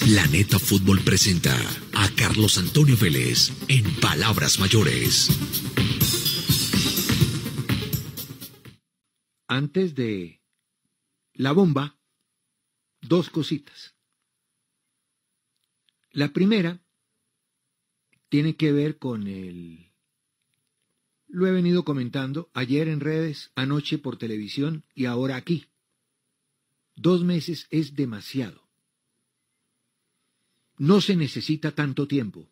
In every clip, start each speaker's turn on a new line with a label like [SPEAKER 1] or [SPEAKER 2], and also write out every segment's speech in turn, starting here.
[SPEAKER 1] Planeta Fútbol presenta a Carlos Antonio Vélez en Palabras Mayores. Antes de la bomba, dos cositas. La primera tiene que ver con el... Lo he venido comentando ayer en redes, anoche por televisión y ahora aquí. Dos meses es demasiado. No se necesita tanto tiempo.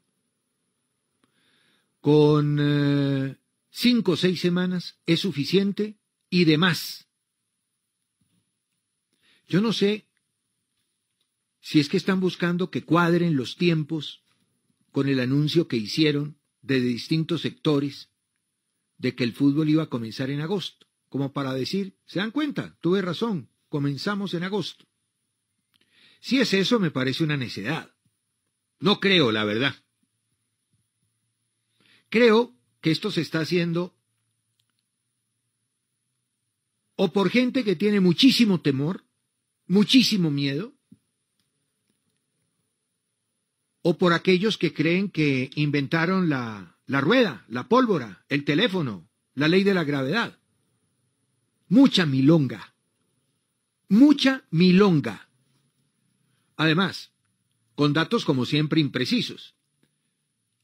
[SPEAKER 1] Con eh, cinco o seis semanas es suficiente y demás. Yo no sé si es que están buscando que cuadren los tiempos con el anuncio que hicieron de distintos sectores de que el fútbol iba a comenzar en agosto, como para decir, se dan cuenta, tuve razón, comenzamos en agosto. Si es eso, me parece una necedad. No creo, la verdad. Creo que esto se está haciendo o por gente que tiene muchísimo temor, muchísimo miedo, o por aquellos que creen que inventaron la, la, rueda, la pólvora, el teléfono, la ley de la gravedad. Mucha milonga. Mucha milonga. Además, con datos como siempre imprecisos.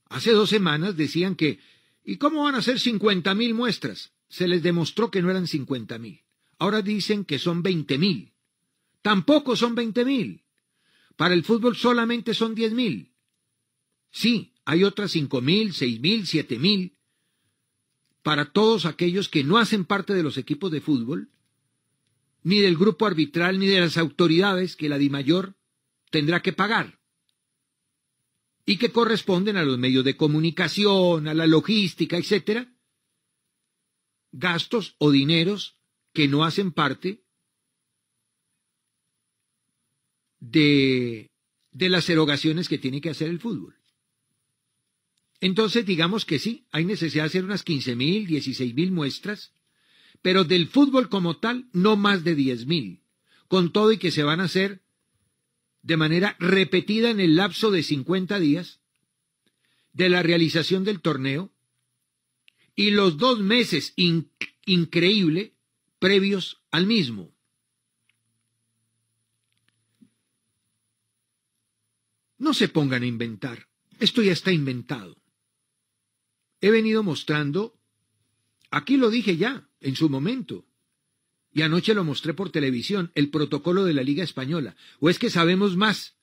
[SPEAKER 1] Hace dos semanas decían que ¿y cómo van a ser cincuenta mil muestras? Se les demostró que no eran cincuenta mil. Ahora dicen que son veinte mil. Tampoco son veinte mil. Para el fútbol solamente son diez mil. Sí, hay otras cinco mil, seis mil, siete mil. Para todos aquellos que no hacen parte de los equipos de fútbol, ni del grupo arbitral, ni de las autoridades que la Mayor tendrá que pagar y que corresponden a los medios de comunicación, a la logística, etcétera, Gastos o dineros que no hacen parte de, las erogaciones que tiene que hacer el fútbol. Entonces, digamos que sí, hay necesidad de hacer unas mil, 16 mil muestras, pero del fútbol como tal, no más de mil, con todo y que se van a hacer de manera repetida en el lapso de 50 días de la realización del torneo y los dos meses increíble previos al mismo. No se pongan a inventar, esto ya está inventado. He venido mostrando, aquí lo dije ya, en su momento, y anoche lo mostré por televisión, el protocolo de la Liga Española. ¿O es que sabemos más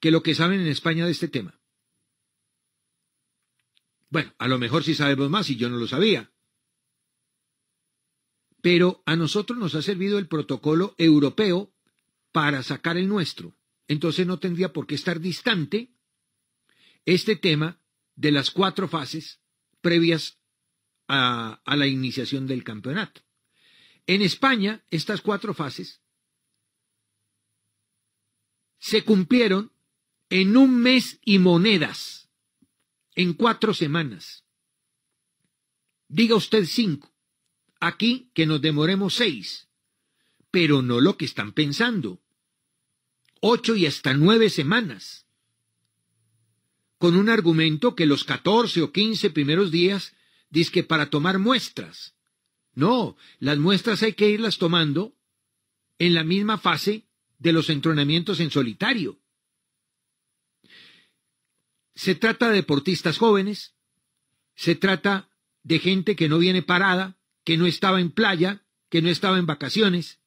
[SPEAKER 1] que lo que saben en España de este tema? Bueno, a lo mejor sí sabemos más y yo no lo sabía. Pero a nosotros nos ha servido el protocolo europeo para sacar el nuestro. Entonces no tendría por qué estar distante este tema de las cuatro fases previas a, la iniciación del campeonato. En España, estas cuatro fases se cumplieron en un mes y monedas, en cuatro semanas. Diga usted cinco. Aquí que nos demoremos seis, pero no lo que están pensando. Ocho y hasta nueve semanas. Con un argumento que los catorce o quince primeros días dice que para tomar muestras. No, las muestras hay que irlas tomando en la misma fase de los entrenamientos en solitario. Se trata de deportistas jóvenes, se trata de gente que no viene parada, que no estaba en playa, que no estaba en vacaciones,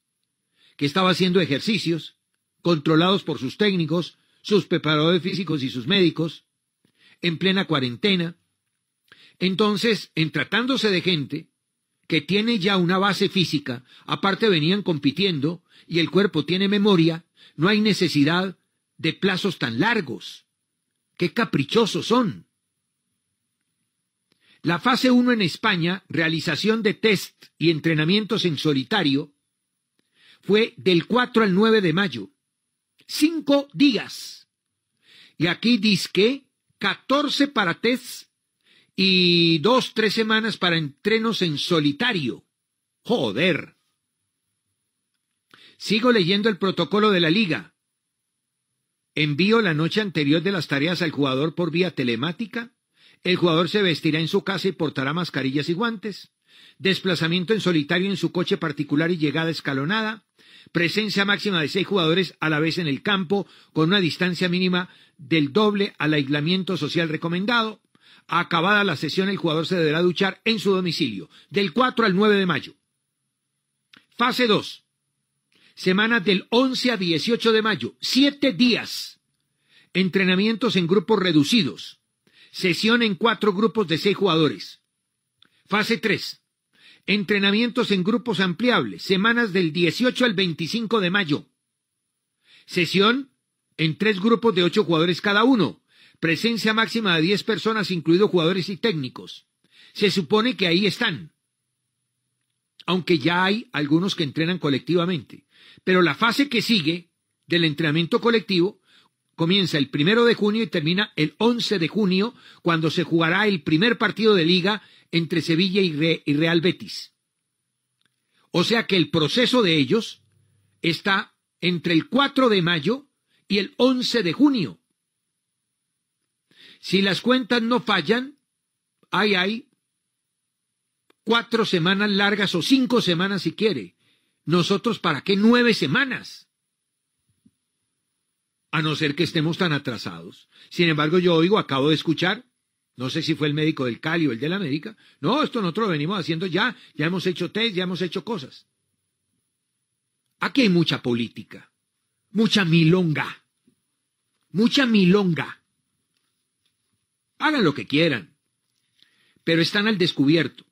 [SPEAKER 1] que estaba haciendo ejercicios, controlados por sus técnicos, sus preparadores físicos y sus médicos, en plena cuarentena, entonces, en tratándose de gente que tiene ya una base física, aparte venían compitiendo y el cuerpo tiene memoria, no hay necesidad de plazos tan largos. ¡Qué caprichosos son! La fase 1 en España, realización de test y entrenamientos en solitario, fue del 4 al 9 de mayo. Cinco días. Y aquí dice que 14 para test y dos, tres semanas para entrenos en solitario. Joder. Sigo leyendo el protocolo de la liga. Envío la noche anterior de las tareas al jugador por vía telemática. El jugador se vestirá en su casa y portará mascarillas y guantes. Desplazamiento en solitario en su coche particular y llegada escalonada. Presencia máxima de seis jugadores a la vez en el campo, con una distancia mínima del doble al aislamiento social recomendado. Acabada la sesión, el jugador se deberá duchar en su domicilio, del 4 al 9 de mayo. Fase 2. Semanas del 11 a 18 de mayo, 7 días. Entrenamientos en grupos reducidos. Sesión en cuatro grupos de seis jugadores. Fase 3. Entrenamientos en grupos ampliables, semanas del 18 al 25 de mayo. Sesión en tres grupos de ocho jugadores cada uno. Presencia máxima de 10 personas, incluidos jugadores y técnicos. Se supone que ahí están. Aunque ya hay algunos que entrenan colectivamente. Pero la fase que sigue del entrenamiento colectivo comienza el primero de junio y termina el 11 de junio, cuando se jugará el primer partido de liga entre Sevilla y, Real Betis. O sea que el proceso de ellos está entre el 4 de mayo y el 11 de junio. Si las cuentas no fallan, hay, hay cuatro semanas largas o cinco semanas si quiere. Nosotros, ¿para qué nueve semanas? A no ser que estemos tan atrasados. Sin embargo, yo oigo, acabo de escuchar, no sé si fue el médico del Cali o el de la América, no, esto nosotros lo venimos haciendo ya, ya hemos hecho test, ya hemos hecho cosas. Aquí hay mucha política, mucha milonga, mucha milonga. Hagan lo que quieran. Pero están al descubierto.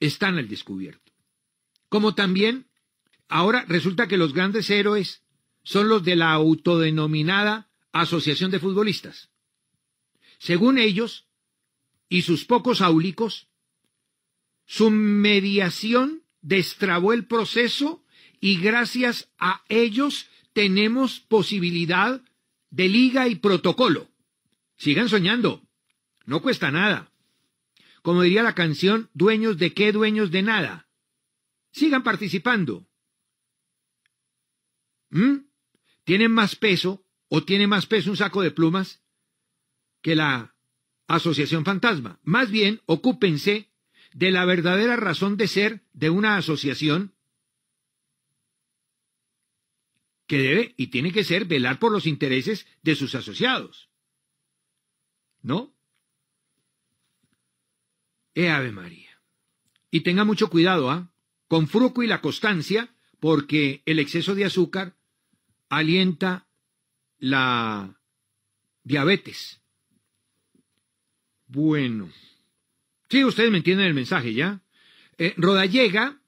[SPEAKER 1] Están al descubierto. Como también, ahora resulta que los grandes héroes son los de la autodenominada Asociación de Futbolistas. Según ellos y sus pocos áulicos, su mediación destrabó el proceso y gracias a ellos tenemos posibilidad de liga y protocolo. Sigan soñando. No cuesta nada. Como diría la canción, dueños de qué, dueños de nada. Sigan participando. ¿Mm? ¿Tienen más peso o tiene más peso un saco de plumas que la Asociación Fantasma? Más bien, ocúpense de la verdadera razón de ser de una asociación que debe y tiene que ser velar por los intereses de sus asociados. ¿No? Eh, Ave María. Y tenga mucho cuidado, ¿ah? Con fruco y la constancia, porque el exceso de azúcar alienta la diabetes. Bueno. Sí, ustedes me entienden el mensaje, ¿ya? Eh, Rodallega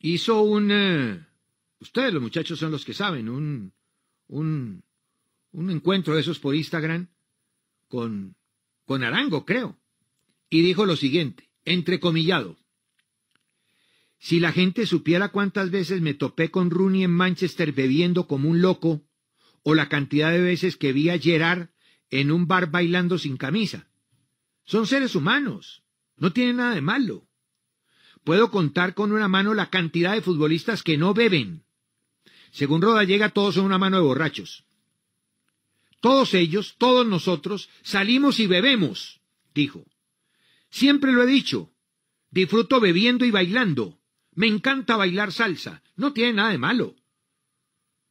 [SPEAKER 1] hizo un... Eh, ustedes los muchachos son los que saben, un, un, un encuentro de esos por Instagram con, con Arango, creo y dijo lo siguiente, entrecomillado. Si la gente supiera cuántas veces me topé con Rooney en Manchester bebiendo como un loco, o la cantidad de veces que vi a Gerard en un bar bailando sin camisa. Son seres humanos, no tienen nada de malo. Puedo contar con una mano la cantidad de futbolistas que no beben. Según Roda llega, todos son una mano de borrachos. Todos ellos, todos nosotros, salimos y bebemos, dijo. Siempre lo he dicho. Disfruto bebiendo y bailando. Me encanta bailar salsa. No tiene nada de malo.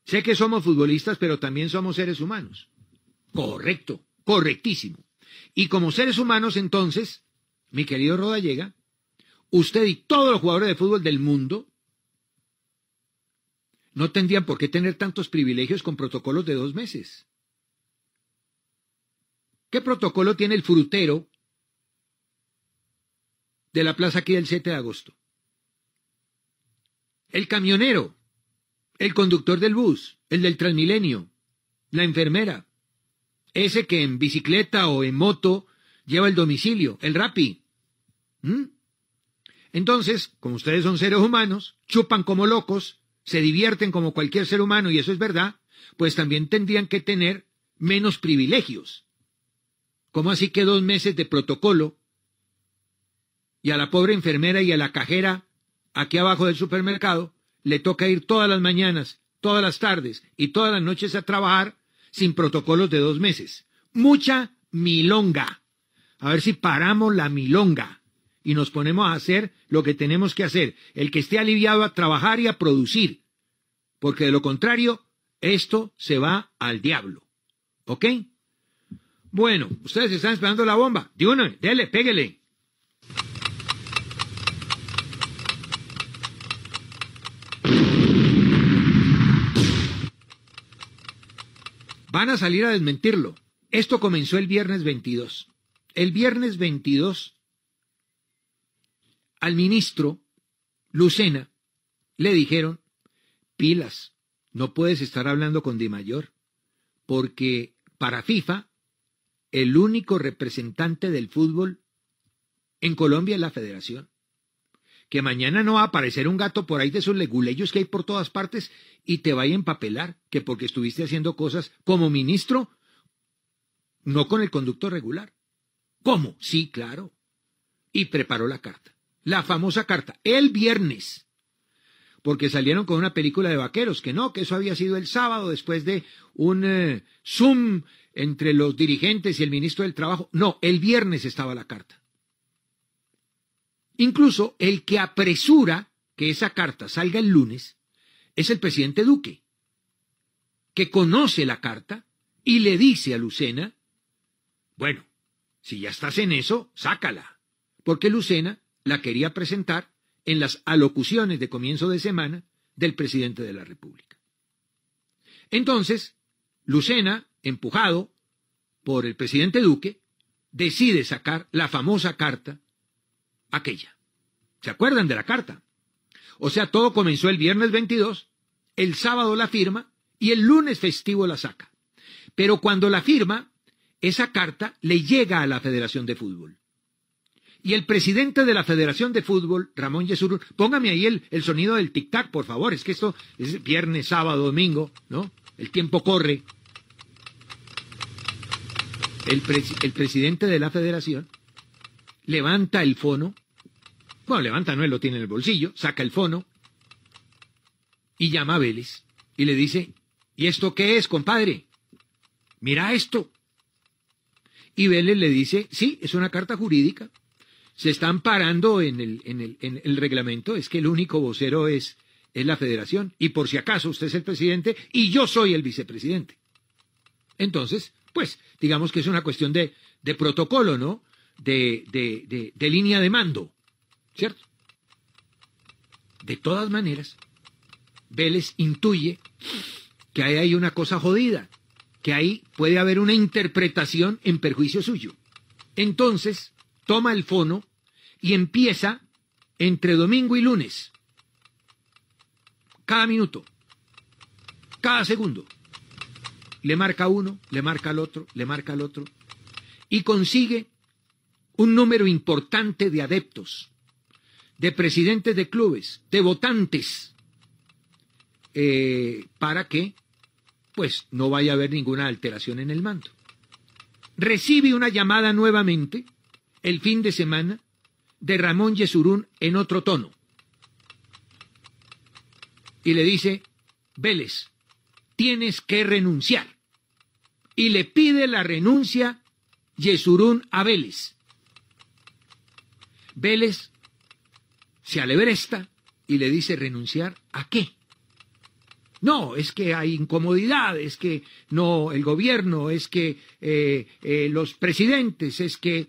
[SPEAKER 1] Sé que somos futbolistas, pero también somos seres humanos. Correcto, correctísimo. Y como seres humanos, entonces, mi querido Rodallega, usted y todos los jugadores de fútbol del mundo no tendrían por qué tener tantos privilegios con protocolos de dos meses. ¿Qué protocolo tiene el frutero de la plaza aquí del 7 de agosto. El camionero, el conductor del bus, el del Transmilenio, la enfermera, ese que en bicicleta o en moto lleva el domicilio, el rapi. ¿Mm? Entonces, como ustedes son seres humanos, chupan como locos, se divierten como cualquier ser humano, y eso es verdad, pues también tendrían que tener menos privilegios. ¿Cómo así que dos meses de protocolo y a la pobre enfermera y a la cajera aquí abajo del supermercado le toca ir todas las mañanas, todas las tardes y todas las noches a trabajar sin protocolos de dos meses. Mucha milonga. A ver si paramos la milonga y nos ponemos a hacer lo que tenemos que hacer. El que esté aliviado a trabajar y a producir. Porque de lo contrario, esto se va al diablo. ¿Ok? Bueno, ustedes están esperando la bomba. De dele, péguele. Van a salir a desmentirlo. Esto comenzó el viernes 22. El viernes 22, al ministro Lucena le dijeron, pilas, no puedes estar hablando con Di Mayor, porque para FIFA, el único representante del fútbol en Colombia es la federación que mañana no va a aparecer un gato por ahí de esos leguleyos que hay por todas partes y te vaya a empapelar, que porque estuviste haciendo cosas como ministro, no con el conducto regular. ¿Cómo? Sí, claro. Y preparó la carta, la famosa carta, el viernes, porque salieron con una película de vaqueros, que no, que eso había sido el sábado después de un eh, Zoom entre los dirigentes y el ministro del Trabajo. No, el viernes estaba la carta. Incluso el que apresura que esa carta salga el lunes es el presidente Duque, que conoce la carta y le dice a Lucena, bueno, si ya estás en eso, sácala, porque Lucena la quería presentar en las alocuciones de comienzo de semana del presidente de la República. Entonces, Lucena, empujado por el presidente Duque, decide sacar la famosa carta aquella. ¿Se acuerdan de la carta? O sea, todo comenzó el viernes 22, el sábado la firma y el lunes festivo la saca. Pero cuando la firma, esa carta le llega a la Federación de Fútbol. Y el presidente de la Federación de Fútbol, Ramón Yesurún, póngame ahí el, sonido del tic-tac, por favor, es que esto es viernes, sábado, domingo, ¿no? El tiempo corre. el presidente de la Federación levanta el fono, bueno, levanta, no, él lo tiene en el bolsillo, saca el fono y llama a Vélez y le dice, ¿y esto qué es, compadre? Mira esto. Y Vélez le dice, sí, es una carta jurídica, se están parando en el, en el, en el reglamento, es que el único vocero es, la federación, y por si acaso usted es el presidente y yo soy el vicepresidente. Entonces, pues, digamos que es una cuestión de, de protocolo, ¿no? de, línea de mando, ¿cierto? De todas maneras, Vélez intuye que ahí hay una cosa jodida, que ahí puede haber una interpretación en perjuicio suyo. Entonces, toma el fono y empieza entre domingo y lunes, cada minuto, cada segundo. Le marca uno, le marca al otro, le marca al otro, y consigue un número importante de adeptos, de presidentes de clubes, de votantes, eh, para que pues no vaya a haber ninguna alteración en el mando. Recibe una llamada nuevamente el fin de semana de Ramón Yesurún en otro tono. Y le dice, Vélez, tienes que renunciar. Y le pide la renuncia Yesurún a Vélez. Vélez se alebresta y le dice renunciar a qué. No, es que hay incomodidad, es que no el gobierno, es que eh, eh, los presidentes, es que...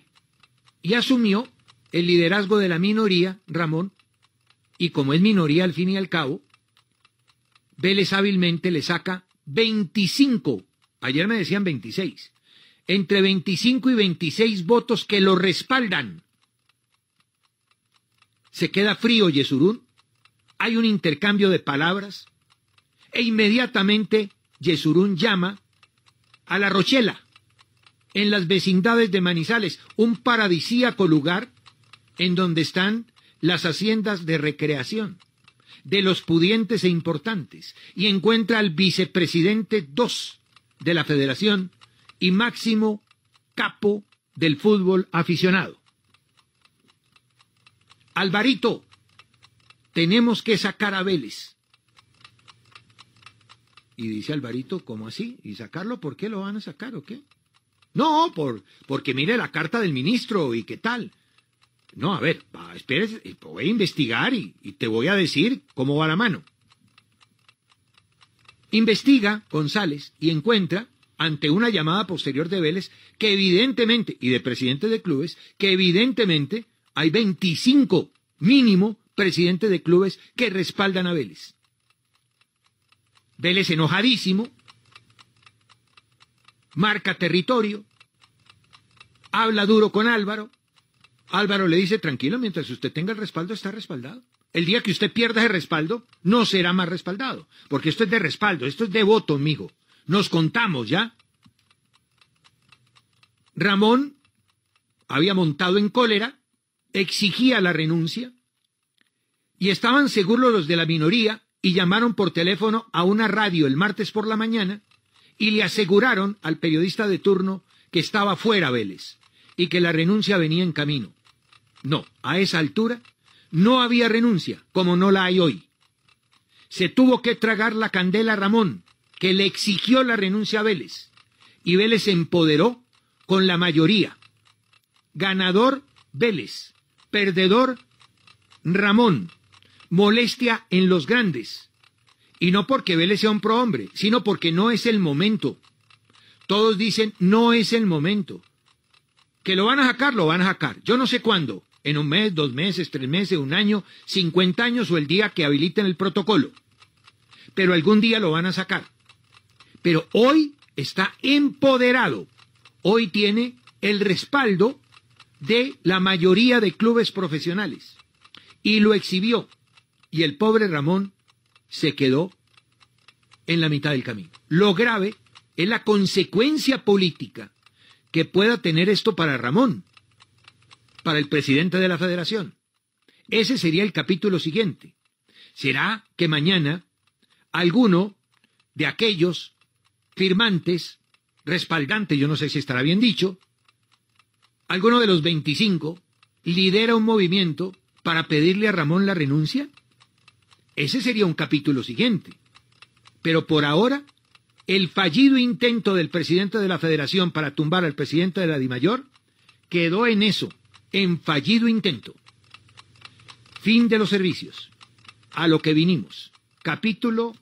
[SPEAKER 1] Y asumió el liderazgo de la minoría, Ramón, y como es minoría al fin y al cabo, Vélez hábilmente le saca 25, ayer me decían 26, entre 25 y 26 votos que lo respaldan se queda frío Yesurún, hay un intercambio de palabras e inmediatamente Yesurún llama a La Rochela, en las vecindades de Manizales, un paradisíaco lugar en donde están las haciendas de recreación de los pudientes e importantes, y encuentra al vicepresidente 2 de la federación y máximo capo del fútbol aficionado. Alvarito, tenemos que sacar a Vélez. Y dice Alvarito, ¿cómo así? ¿Y sacarlo? ¿Por qué lo van a sacar o qué? No, por, porque mire la carta del ministro y qué tal. No, a ver, va, espérese, eh, voy a investigar y, y te voy a decir cómo va la mano. Investiga González y encuentra, ante una llamada posterior de Vélez, que evidentemente, y de presidente de clubes, que evidentemente hay 25 mínimo presidentes de clubes que respaldan a Vélez. Vélez enojadísimo, marca territorio, habla duro con Álvaro. Álvaro le dice, tranquilo, mientras usted tenga el respaldo, está respaldado. El día que usted pierda ese respaldo, no será más respaldado, porque esto es de respaldo, esto es de voto, amigo. Nos contamos ya. Ramón había montado en cólera exigía la renuncia y estaban seguros los de la minoría y llamaron por teléfono a una radio el martes por la mañana y le aseguraron al periodista de turno que estaba fuera Vélez y que la renuncia venía en camino. No, a esa altura no había renuncia, como no la hay hoy. Se tuvo que tragar la candela Ramón, que le exigió la renuncia a Vélez, y Vélez se empoderó con la mayoría. Ganador Vélez perdedor Ramón, molestia en los grandes. Y no porque Vélez sea un prohombre, sino porque no es el momento. Todos dicen, no es el momento. Que lo van a sacar, lo van a sacar. Yo no sé cuándo, en un mes, dos meses, tres meses, un año, cincuenta años o el día que habiliten el protocolo. Pero algún día lo van a sacar. Pero hoy está empoderado. Hoy tiene el respaldo de la mayoría de clubes profesionales y lo exhibió. Y el pobre Ramón se quedó en la mitad del camino. Lo grave es la consecuencia política que pueda tener esto para Ramón, para el presidente de la federación. Ese sería el capítulo siguiente. Será que mañana alguno de aquellos firmantes, respaldantes, yo no sé si estará bien dicho, alguno de los 25 lidera un movimiento para pedirle a Ramón la renuncia? Ese sería un capítulo siguiente. Pero por ahora, el fallido intento del presidente de la Federación para tumbar al presidente de la Dimayor quedó en eso, en fallido intento. Fin de los servicios. A lo que vinimos. Capítulo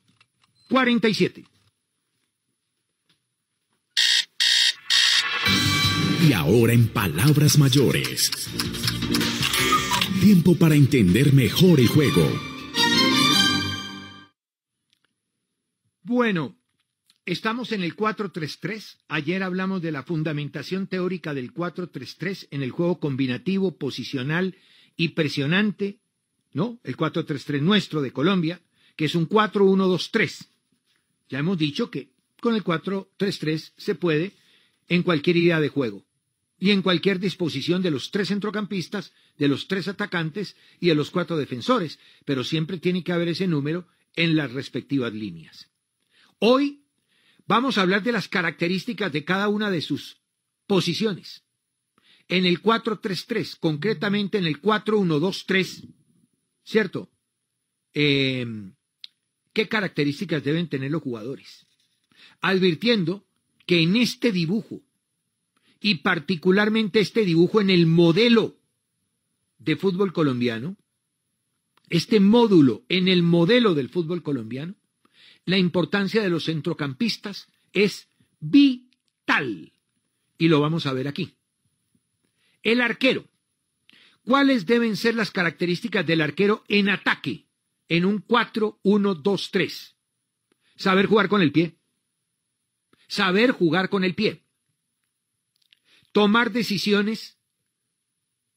[SPEAKER 1] 47. Y ahora en palabras mayores. Tiempo para entender mejor el juego. Bueno, estamos en el 4-3-3. Ayer hablamos de la fundamentación teórica del 4-3-3 en el juego combinativo, posicional y presionante, ¿no? El 4-3-3 nuestro de Colombia, que es un 4-1-2-3. Ya hemos dicho que con el 4-3-3 se puede en cualquier idea de juego y en cualquier disposición de los tres centrocampistas, de los tres atacantes y de los cuatro defensores, pero siempre tiene que haber ese número en las respectivas líneas. Hoy vamos a hablar de las características de cada una de sus posiciones. En el 4-3-3, concretamente en el 4-1-2-3, ¿cierto? Em, ¿Qué características deben tener los jugadores? Advirtiendo que en este dibujo y particularmente este dibujo en el modelo de fútbol colombiano, este módulo en el modelo del fútbol colombiano, la importancia de los centrocampistas es vital. Y lo vamos a ver aquí. El arquero. ¿Cuáles deben ser las características del arquero en ataque? En un 4-1-2-3. Saber jugar con el pie. Saber jugar con el pie tomar decisiones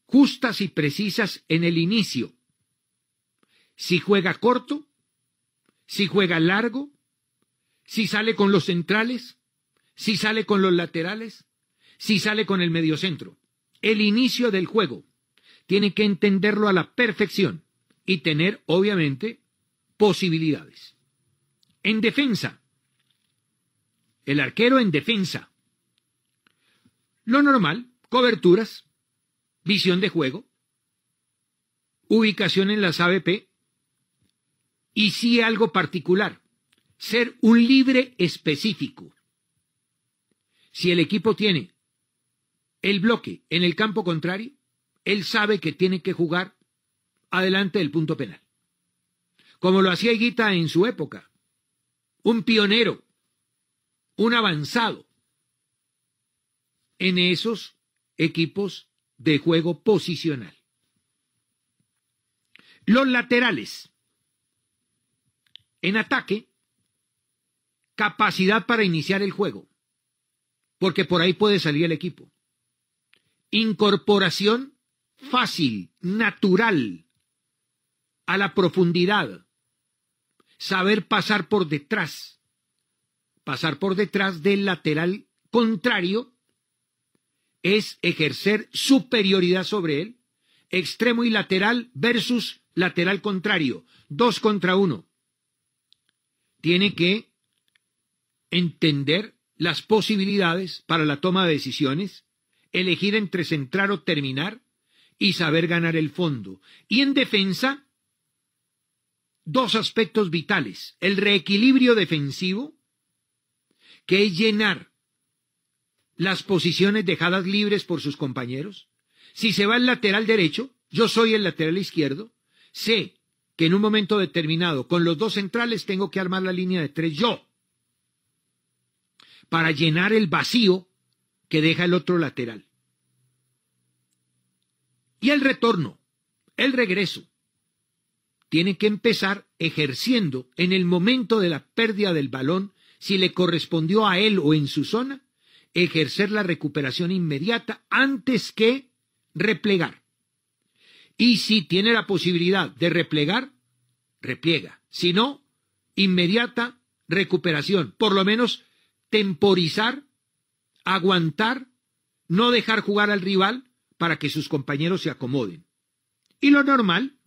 [SPEAKER 1] justas y precisas en el inicio. Si juega corto, si juega largo, si sale con los centrales, si sale con los laterales, si sale con el mediocentro. El inicio del juego tiene que entenderlo a la perfección y tener, obviamente, posibilidades. En defensa, el arquero en defensa lo normal, coberturas, visión de juego, ubicación en las ABP y si algo particular, ser un libre específico. Si el equipo tiene el bloque en el campo contrario, él sabe que tiene que jugar adelante del punto penal. Como lo hacía Higuita en su época, un pionero, un avanzado, en esos equipos de juego posicional. Los laterales. En ataque, capacidad para iniciar el juego, porque por ahí puede salir el equipo. Incorporación fácil, natural, a la profundidad. Saber pasar por detrás, pasar por detrás del lateral contrario es ejercer superioridad sobre él, extremo y lateral versus lateral contrario, dos contra uno. Tiene que entender las posibilidades para la toma de decisiones, elegir entre centrar o terminar y saber ganar el fondo. Y en defensa, dos aspectos vitales, el reequilibrio defensivo, que es llenar las posiciones dejadas libres por sus compañeros. Si se va el lateral derecho, yo soy el lateral izquierdo, sé que en un momento determinado con los dos centrales tengo que armar la línea de tres yo para llenar el vacío que deja el otro lateral. Y el retorno, el regreso, tiene que empezar ejerciendo en el momento de la pérdida del balón si le correspondió a él o en su zona ejercer la recuperación inmediata antes que replegar. Y si tiene la posibilidad de replegar, repliega. Si no, inmediata recuperación. Por lo menos temporizar, aguantar, no dejar jugar al rival para que sus compañeros se acomoden. Y lo normal,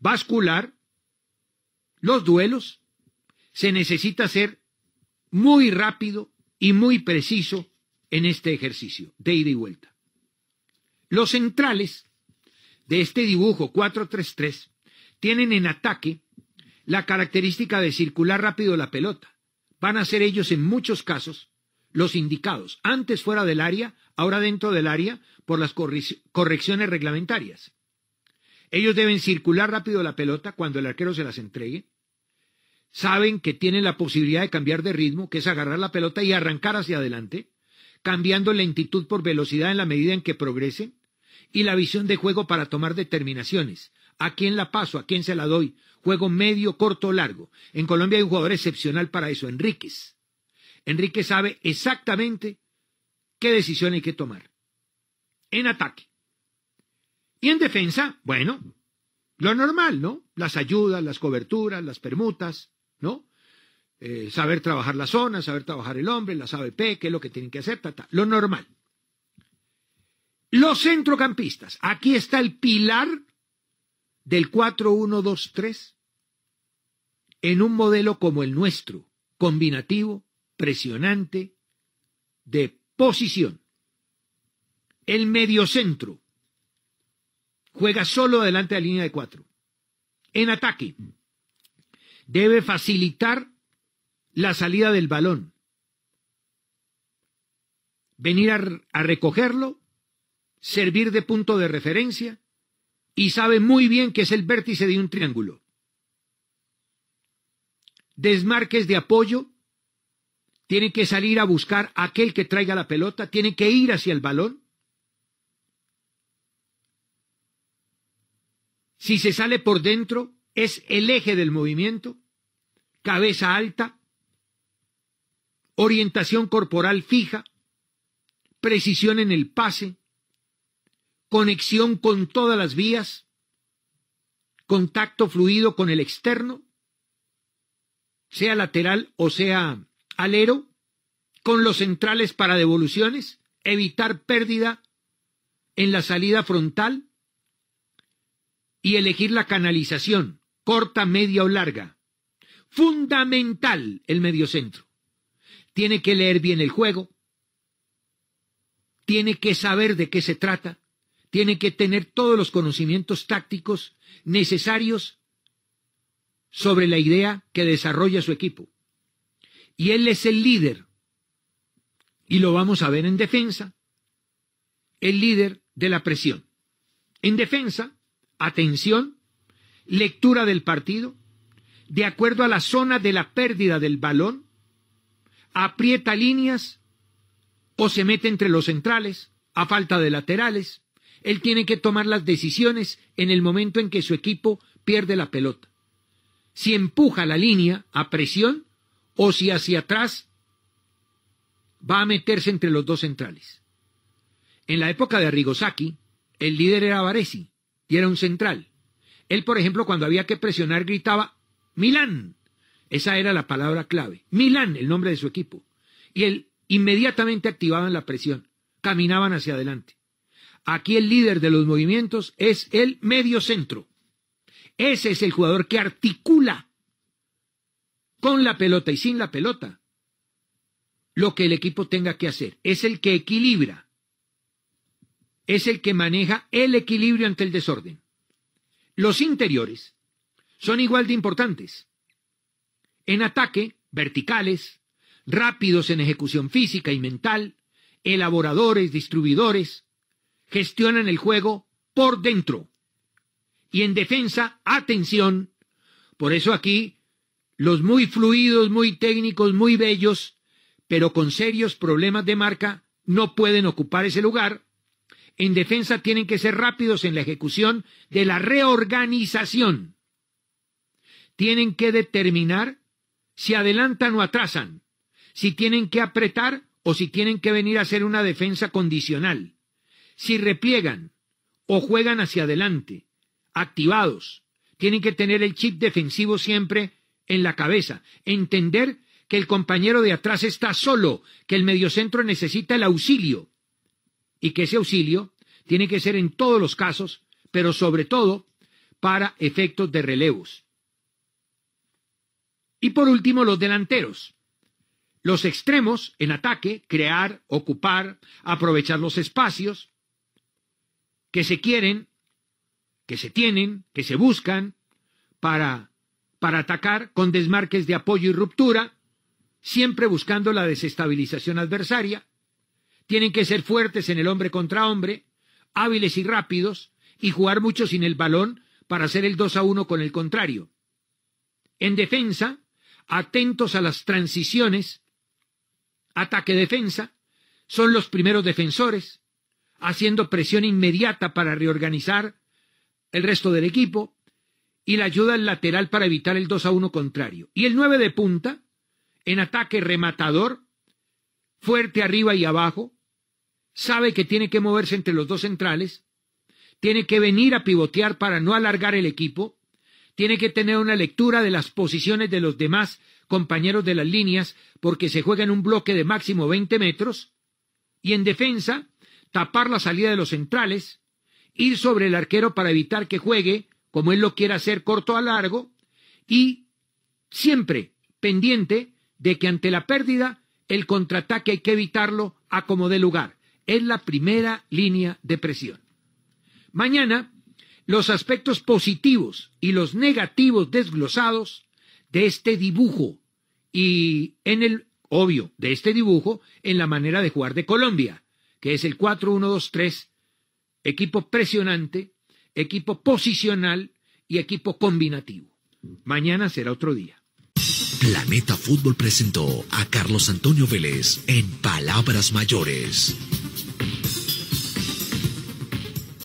[SPEAKER 1] bascular los duelos, se necesita ser muy rápido y muy preciso en este ejercicio de ida y vuelta. Los centrales de este dibujo 433 tienen en ataque la característica de circular rápido la pelota. Van a ser ellos en muchos casos los indicados, antes fuera del área, ahora dentro del área, por las correcciones reglamentarias. Ellos deben circular rápido la pelota cuando el arquero se las entregue. Saben que tienen la posibilidad de cambiar de ritmo, que es agarrar la pelota y arrancar hacia adelante cambiando lentitud por velocidad en la medida en que progresen, y la visión de juego para tomar determinaciones. ¿A quién la paso? ¿A quién se la doy? Juego medio, corto o largo. En Colombia hay un jugador excepcional para eso, Enríquez. Enríquez sabe exactamente qué decisión hay que tomar. En ataque. Y en defensa, bueno, lo normal, ¿no? Las ayudas, las coberturas, las permutas, ¿no? Eh, saber trabajar la zona, saber trabajar el hombre, la ABP, qué es lo que tienen que hacer, lo normal. Los centrocampistas, aquí está el pilar del 4-1-2-3 en un modelo como el nuestro, combinativo, presionante, de posición. El mediocentro juega solo delante de la línea de cuatro. En ataque, debe facilitar la salida del balón, venir a, recogerlo, servir de punto de referencia y sabe muy bien que es el vértice de un triángulo. Desmarques de apoyo, tiene que salir a buscar a aquel que traiga la pelota, tiene que ir hacia el balón. Si se sale por dentro, es el eje del movimiento, cabeza alta, orientación corporal fija, precisión en el pase, conexión con todas las vías, contacto fluido con el externo, sea lateral o sea alero, con los centrales para devoluciones, evitar pérdida en la salida frontal y elegir la canalización, corta, media o larga. Fundamental el mediocentro tiene que leer bien el juego, tiene que saber de qué se trata, tiene que tener todos los conocimientos tácticos necesarios sobre la idea que desarrolla su equipo. Y él es el líder, y lo vamos a ver en defensa, el líder de la presión. En defensa, atención, lectura del partido, de acuerdo a la zona de la pérdida del balón, aprieta líneas o se mete entre los centrales a falta de laterales. Él tiene que tomar las decisiones en el momento en que su equipo pierde la pelota. Si empuja la línea a presión o si hacia atrás va a meterse entre los dos centrales. En la época de Rigosaki, el líder era Varesi y era un central. Él, por ejemplo, cuando había que presionar gritaba Milán esa era la palabra clave. Milán, el nombre de su equipo. Y él inmediatamente activaban la presión, caminaban hacia adelante. Aquí el líder de los movimientos es el medio centro. Ese es el jugador que articula con la pelota y sin la pelota lo que el equipo tenga que hacer. Es el que equilibra. Es el que maneja el equilibrio ante el desorden. Los interiores son igual de importantes. En ataque, verticales, rápidos en ejecución física y mental, elaboradores, distribuidores, gestionan el juego por dentro. Y en defensa, atención. Por eso aquí, los muy fluidos, muy técnicos, muy bellos, pero con serios problemas de marca, no pueden ocupar ese lugar. En defensa tienen que ser rápidos en la ejecución de la reorganización. Tienen que determinar si adelantan o atrasan, si tienen que apretar o si tienen que venir a hacer una defensa condicional, si repliegan o juegan hacia adelante, activados, tienen que tener el chip defensivo siempre en la cabeza, entender que el compañero de atrás está solo, que el mediocentro necesita el auxilio y que ese auxilio tiene que ser en todos los casos, pero sobre todo para efectos de relevos. Y por último, los delanteros. Los extremos en ataque, crear, ocupar, aprovechar los espacios que se quieren, que se tienen, que se buscan para, para atacar con desmarques de apoyo y ruptura, siempre buscando la desestabilización adversaria. Tienen que ser fuertes en el hombre contra hombre, hábiles y rápidos, y jugar mucho sin el balón para hacer el 2 a 1 con el contrario. En defensa, atentos a las transiciones, ataque-defensa, son los primeros defensores, haciendo presión inmediata para reorganizar el resto del equipo y la ayuda al lateral para evitar el 2 a 1 contrario. Y el 9 de punta, en ataque rematador, fuerte arriba y abajo, sabe que tiene que moverse entre los dos centrales, tiene que venir a pivotear para no alargar el equipo, tiene que tener una lectura de las posiciones de los demás compañeros de las líneas porque se juega en un bloque de máximo 20 metros. Y en defensa, tapar la salida de los centrales, ir sobre el arquero para evitar que juegue, como él lo quiera hacer, corto a largo, y siempre pendiente de que ante la pérdida, el contraataque hay que evitarlo a como dé lugar. Es la primera línea de presión. Mañana los aspectos positivos y los negativos desglosados de este dibujo y en el obvio de este dibujo en la manera de jugar de Colombia, que es el 4-1-2-3, equipo presionante, equipo posicional y equipo combinativo. Mañana será otro día. Planeta Fútbol presentó a Carlos Antonio Vélez en Palabras Mayores.